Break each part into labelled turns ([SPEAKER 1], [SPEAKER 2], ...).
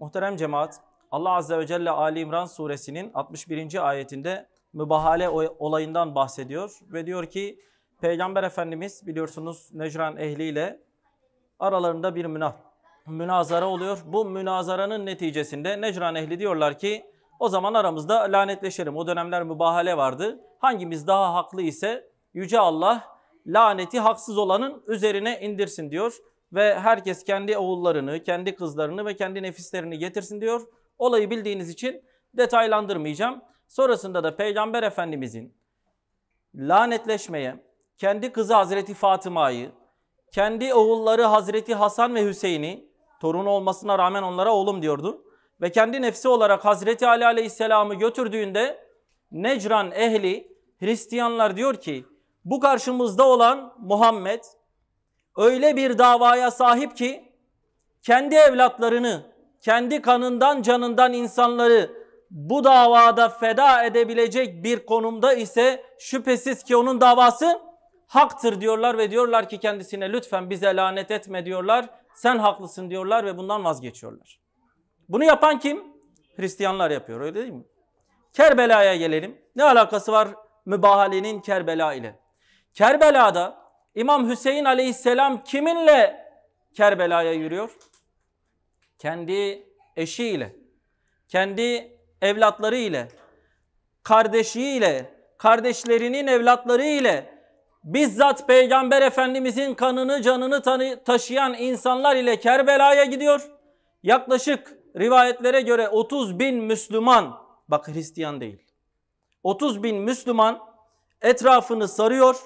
[SPEAKER 1] Muhterem cemaat, Allah Azze ve Celle Ali İmran suresinin 61. ayetinde mübahale olayından bahsediyor ve diyor ki Peygamber Efendimiz biliyorsunuz Necran ehliyle aralarında bir münah, münazara oluyor. Bu münazaranın neticesinde Necran ehli diyorlar ki o zaman aramızda lanetleşelim. O dönemler mübahale vardı. Hangimiz daha haklı ise Yüce Allah laneti haksız olanın üzerine indirsin diyor ve herkes kendi oğullarını, kendi kızlarını ve kendi nefislerini getirsin diyor. Olayı bildiğiniz için detaylandırmayacağım. Sonrasında da Peygamber Efendimizin lanetleşmeye, kendi kızı Hazreti Fatıma'yı, kendi oğulları Hazreti Hasan ve Hüseyin'i, torun olmasına rağmen onlara oğlum diyordu. Ve kendi nefsi olarak Hazreti Ali Aleyhisselam'ı götürdüğünde Necran ehli Hristiyanlar diyor ki bu karşımızda olan Muhammed öyle bir davaya sahip ki kendi evlatlarını, kendi kanından canından insanları bu davada feda edebilecek bir konumda ise şüphesiz ki onun davası haktır diyorlar ve diyorlar ki kendisine lütfen bize lanet etme diyorlar. Sen haklısın diyorlar ve bundan vazgeçiyorlar. Bunu yapan kim? Hristiyanlar yapıyor öyle değil mi? Kerbela'ya gelelim. Ne alakası var mübahalenin Kerbela ile? Kerbela'da İmam Hüseyin aleyhisselam kiminle Kerbela'ya yürüyor? Kendi eşiyle, kendi evlatları ile, kardeşi ile, kardeşlerinin evlatları ile, bizzat Peygamber Efendimizin kanını canını taşıyan insanlar ile Kerbela'ya gidiyor. Yaklaşık rivayetlere göre 30 bin Müslüman, bak Hristiyan değil, 30 bin Müslüman etrafını sarıyor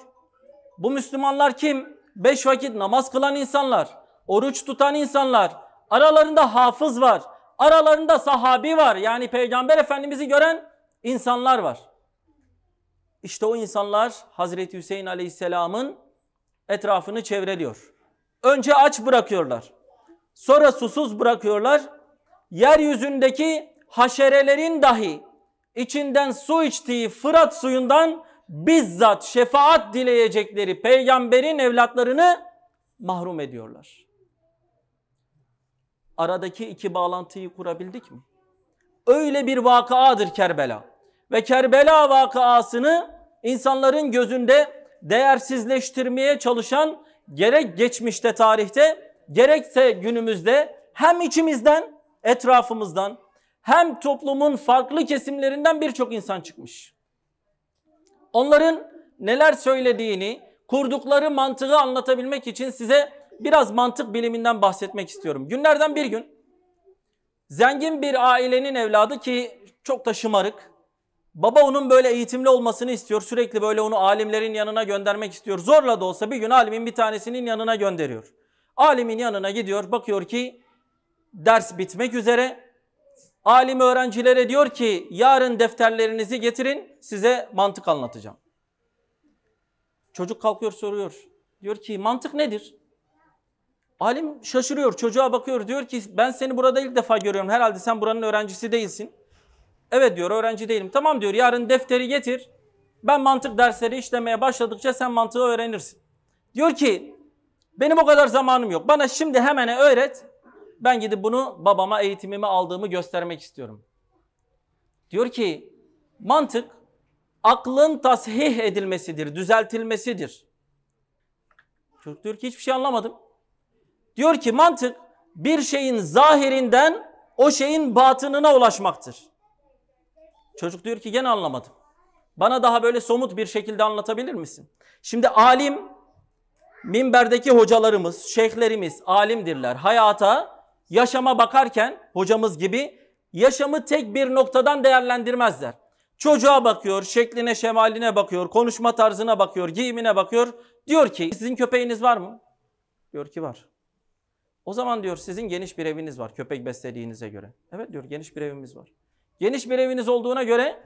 [SPEAKER 1] bu Müslümanlar kim? Beş vakit namaz kılan insanlar, oruç tutan insanlar, aralarında hafız var, aralarında sahabi var. Yani Peygamber Efendimiz'i gören insanlar var. İşte o insanlar Hazreti Hüseyin Aleyhisselam'ın etrafını çevreliyor. Önce aç bırakıyorlar. Sonra susuz bırakıyorlar. Yeryüzündeki haşerelerin dahi içinden su içtiği Fırat suyundan bizzat şefaat dileyecekleri peygamberin evlatlarını mahrum ediyorlar. Aradaki iki bağlantıyı kurabildik mi? Öyle bir vakaadır Kerbela. Ve Kerbela vakaasını insanların gözünde değersizleştirmeye çalışan gerek geçmişte tarihte gerekse günümüzde hem içimizden etrafımızdan hem toplumun farklı kesimlerinden birçok insan çıkmış. Onların neler söylediğini, kurdukları mantığı anlatabilmek için size biraz mantık biliminden bahsetmek istiyorum. Günlerden bir gün zengin bir ailenin evladı ki çok da şımarık. Baba onun böyle eğitimli olmasını istiyor. Sürekli böyle onu alimlerin yanına göndermek istiyor. Zorla da olsa bir gün alimin bir tanesinin yanına gönderiyor. Alimin yanına gidiyor. Bakıyor ki ders bitmek üzere Alim öğrencilere diyor ki yarın defterlerinizi getirin size mantık anlatacağım. Çocuk kalkıyor soruyor. Diyor ki mantık nedir? Alim şaşırıyor çocuğa bakıyor diyor ki ben seni burada ilk defa görüyorum herhalde sen buranın öğrencisi değilsin. Evet diyor öğrenci değilim. Tamam diyor yarın defteri getir. Ben mantık dersleri işlemeye başladıkça sen mantığı öğrenirsin. Diyor ki benim o kadar zamanım yok. Bana şimdi hemen öğret. Ben gidip bunu babama eğitimimi aldığımı göstermek istiyorum. Diyor ki mantık aklın tasih edilmesidir, düzeltilmesidir. Çocuk diyor ki hiçbir şey anlamadım. Diyor ki mantık bir şeyin zahirinden o şeyin batınına ulaşmaktır. Çocuk diyor ki gene anlamadım. Bana daha böyle somut bir şekilde anlatabilir misin? Şimdi alim, minberdeki hocalarımız, şeyhlerimiz alimdirler. Hayata yaşama bakarken hocamız gibi yaşamı tek bir noktadan değerlendirmezler. Çocuğa bakıyor, şekline, şemaline bakıyor, konuşma tarzına bakıyor, giyimine bakıyor. Diyor ki sizin köpeğiniz var mı? Diyor ki var. O zaman diyor sizin geniş bir eviniz var köpek beslediğinize göre. Evet diyor geniş bir evimiz var. Geniş bir eviniz olduğuna göre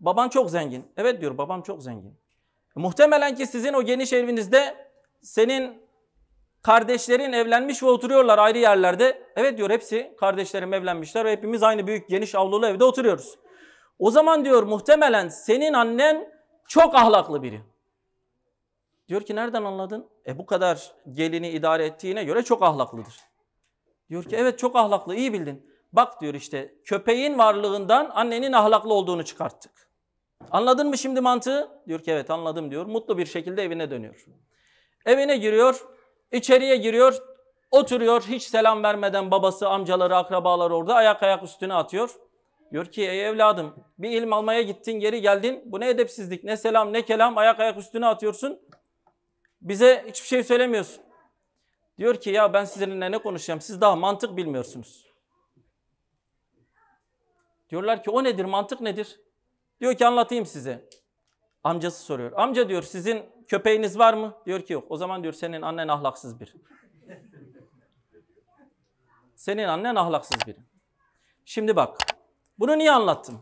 [SPEAKER 1] baban çok zengin. Evet diyor babam çok zengin. muhtemelen ki sizin o geniş evinizde senin Kardeşlerin evlenmiş ve oturuyorlar ayrı yerlerde. Evet diyor hepsi kardeşlerim evlenmişler ve hepimiz aynı büyük geniş avlulu evde oturuyoruz. O zaman diyor muhtemelen senin annen çok ahlaklı biri. Diyor ki nereden anladın? E bu kadar gelini idare ettiğine göre çok ahlaklıdır. Diyor ki evet çok ahlaklı iyi bildin. Bak diyor işte köpeğin varlığından annenin ahlaklı olduğunu çıkarttık. Anladın mı şimdi mantığı? Diyor ki evet anladım diyor. Mutlu bir şekilde evine dönüyor. Evine giriyor. İçeriye giriyor, oturuyor hiç selam vermeden babası, amcaları, akrabaları orada ayak ayak üstüne atıyor. Diyor ki ey evladım bir ilm almaya gittin geri geldin. Bu ne edepsizlik ne selam ne kelam ayak ayak üstüne atıyorsun. Bize hiçbir şey söylemiyorsun. Diyor ki ya ben sizinle ne konuşacağım siz daha mantık bilmiyorsunuz. Diyorlar ki o nedir mantık nedir? Diyor ki anlatayım size. Amcası soruyor. Amca diyor sizin köpeğiniz var mı? Diyor ki yok. O zaman diyor senin annen ahlaksız bir. Senin annen ahlaksız biri. Şimdi bak. Bunu niye anlattım?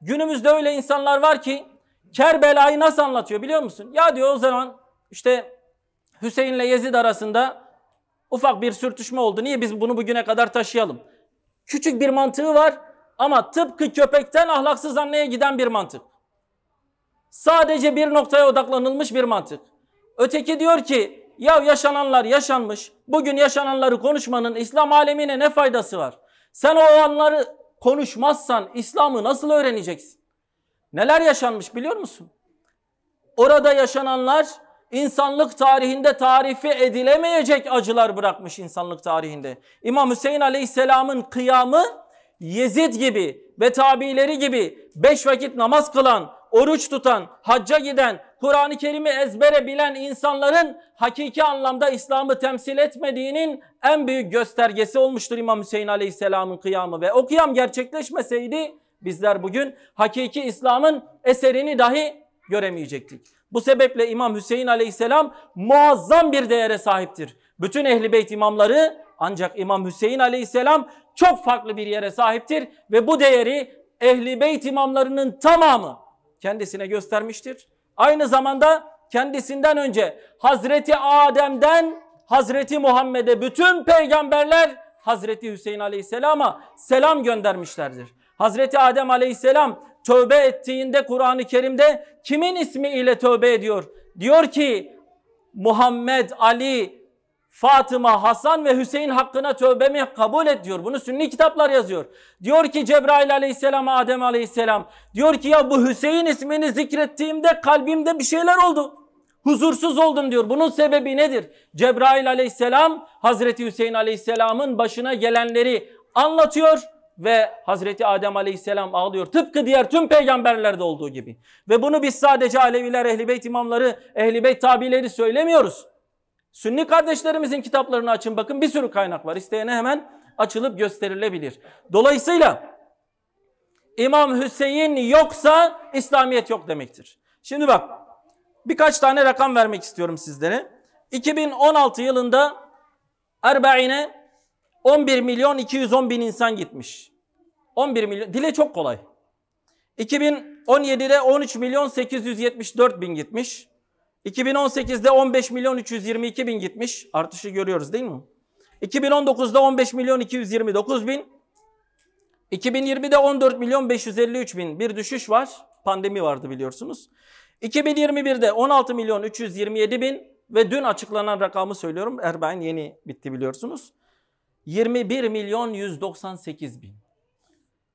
[SPEAKER 1] Günümüzde öyle insanlar var ki Kerbela'yı nasıl anlatıyor biliyor musun? Ya diyor o zaman işte Hüseyin'le Yezid arasında ufak bir sürtüşme oldu. Niye biz bunu bugüne kadar taşıyalım? Küçük bir mantığı var ama tıpkı köpekten ahlaksız anneye giden bir mantık. Sadece bir noktaya odaklanılmış bir mantık. Öteki diyor ki ya yaşananlar yaşanmış. Bugün yaşananları konuşmanın İslam alemine ne faydası var? Sen o anları konuşmazsan İslam'ı nasıl öğreneceksin? Neler yaşanmış biliyor musun? Orada yaşananlar insanlık tarihinde tarifi edilemeyecek acılar bırakmış insanlık tarihinde. İmam Hüseyin Aleyhisselam'ın kıyamı Yezid gibi ve tabileri gibi beş vakit namaz kılan, oruç tutan, hacca giden, Kur'an-ı Kerim'i ezbere bilen insanların hakiki anlamda İslam'ı temsil etmediğinin en büyük göstergesi olmuştur İmam Hüseyin Aleyhisselam'ın kıyamı. Ve o kıyam gerçekleşmeseydi bizler bugün hakiki İslam'ın eserini dahi göremeyecektik. Bu sebeple İmam Hüseyin Aleyhisselam muazzam bir değere sahiptir. Bütün Ehli Beyt imamları ancak İmam Hüseyin Aleyhisselam çok farklı bir yere sahiptir ve bu değeri Ehli Beyt imamlarının tamamı kendisine göstermiştir. Aynı zamanda kendisinden önce Hazreti Adem'den Hazreti Muhammed'e bütün peygamberler Hazreti Hüseyin Aleyhisselam'a selam göndermişlerdir. Hazreti Adem Aleyhisselam tövbe ettiğinde Kur'an-ı Kerim'de kimin ismi ile tövbe ediyor? Diyor ki Muhammed, Ali, Fatıma, Hasan ve Hüseyin hakkına tövbemi kabul et diyor. Bunu sünni kitaplar yazıyor. Diyor ki Cebrail aleyhisselam, Adem aleyhisselam. Diyor ki ya bu Hüseyin ismini zikrettiğimde kalbimde bir şeyler oldu. Huzursuz oldum diyor. Bunun sebebi nedir? Cebrail aleyhisselam Hazreti Hüseyin aleyhisselamın başına gelenleri anlatıyor ve Hazreti Adem aleyhisselam ağlıyor. Tıpkı diğer tüm peygamberlerde olduğu gibi. Ve bunu biz sadece Aleviler, Ehlibeyt imamları, Ehlibeyt tabileri söylemiyoruz. Sünni kardeşlerimizin kitaplarını açın bakın bir sürü kaynak var. İsteyene hemen açılıp gösterilebilir. Dolayısıyla İmam Hüseyin yoksa İslamiyet yok demektir. Şimdi bak birkaç tane rakam vermek istiyorum sizlere. 2016 yılında Erbain'e 11 milyon 210 bin insan gitmiş. 11 milyon, dile çok kolay. 2017'de 13 milyon 874 bin gitmiş. 2018'de 15 milyon 322 bin gitmiş. Artışı görüyoruz değil mi? 2019'da 15 milyon 229 bin. 2020'de 14 milyon 553 bin bir düşüş var. Pandemi vardı biliyorsunuz. 2021'de 16 milyon 327 bin ve dün açıklanan rakamı söylüyorum. Erbayn yeni bitti biliyorsunuz. 21 milyon 198 bin.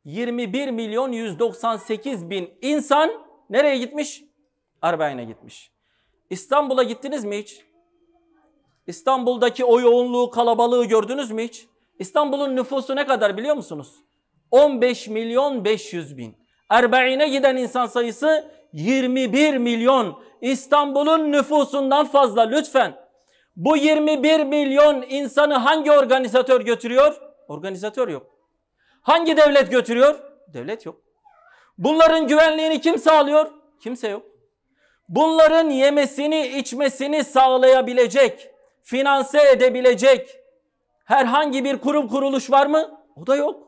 [SPEAKER 1] 21 milyon 198 bin insan nereye gitmiş? Erbayn'e gitmiş. İstanbul'a gittiniz mi hiç? İstanbul'daki o yoğunluğu, kalabalığı gördünüz mü hiç? İstanbul'un nüfusu ne kadar biliyor musunuz? 15 milyon 500 bin. Erbeine giden insan sayısı 21 milyon. İstanbul'un nüfusundan fazla lütfen. Bu 21 milyon insanı hangi organizatör götürüyor? Organizatör yok. Hangi devlet götürüyor? Devlet yok. Bunların güvenliğini kim sağlıyor? Kimse yok bunların yemesini içmesini sağlayabilecek, finanse edebilecek herhangi bir kurum kuruluş var mı? O da yok.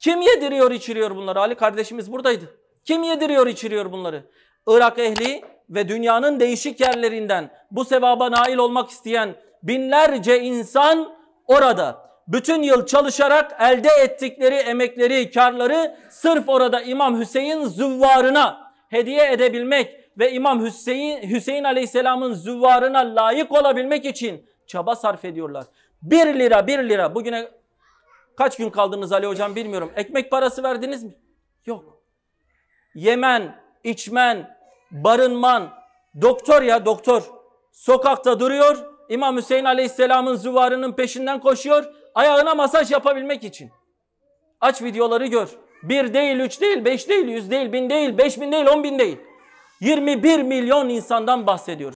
[SPEAKER 1] Kim yediriyor içiriyor bunları? Ali kardeşimiz buradaydı. Kim yediriyor içiriyor bunları? Irak ehli ve dünyanın değişik yerlerinden bu sevaba nail olmak isteyen binlerce insan orada bütün yıl çalışarak elde ettikleri emekleri, karları sırf orada İmam Hüseyin züvvarına hediye edebilmek, ve İmam Hüseyin, Hüseyin Aleyhisselam'ın züvarına layık olabilmek için çaba sarf ediyorlar. Bir lira bir lira bugüne kaç gün kaldınız Ali hocam bilmiyorum. Ekmek parası verdiniz mi? Yok. Yemen, içmen, barınman, doktor ya doktor. Sokakta duruyor. İmam Hüseyin Aleyhisselam'ın züvarının peşinden koşuyor. Ayağına masaj yapabilmek için. Aç videoları gör. Bir değil, üç değil, beş değil, yüz değil, bin değil, beş bin değil, on bin değil. 21 milyon insandan bahsediyoruz.